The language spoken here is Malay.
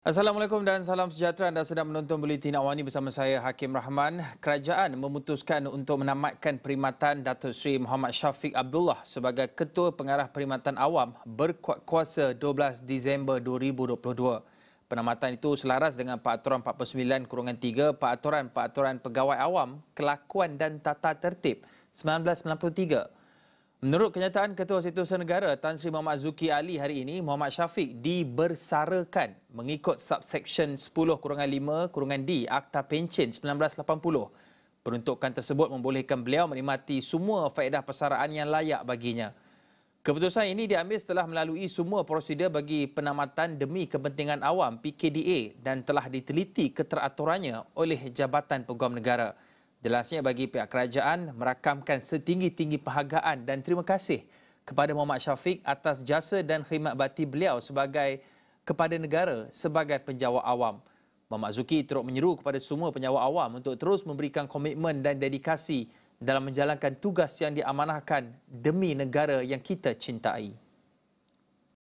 Assalamualaikum dan salam sejahtera anda sedang menonton Buletin Awani bersama saya Hakim Rahman. Kerajaan memutuskan untuk menamatkan perkhidmatan Datuk Seri Muhammad Syafiq Abdullah sebagai Ketua Pengarah Perkhidmatan Awam berkuat kuasa 12 Disember 2022. Penamatan itu selaras dengan Peraturan 49-3 Peraturan-Peraturan Pegawai Awam Kelakuan dan Tata Tertib 1993. Menurut kenyataan Ketua Situasi Negara Tan Sri Muhammad Zuki Ali hari ini, Muhammad Syafiq dibersarakan mengikut subseksyen 10-5-D Akta Pencin 1980. Peruntukan tersebut membolehkan beliau menikmati semua faedah persaraan yang layak baginya. Keputusan ini diambil setelah melalui semua prosedur bagi penamatan demi kepentingan awam PKDA dan telah diteliti keteraturannya oleh Jabatan Peguam Negara. Jelasnya bagi pihak kerajaan merakamkan setinggi-tinggi penghargaan dan terima kasih kepada Muhammad Syafiq atas jasa dan khidmat bakti beliau sebagai kepada negara sebagai penjawat awam. Muhammad Zuki teruk menyeru kepada semua penjawat awam untuk terus memberikan komitmen dan dedikasi dalam menjalankan tugas yang diamanahkan demi negara yang kita cintai.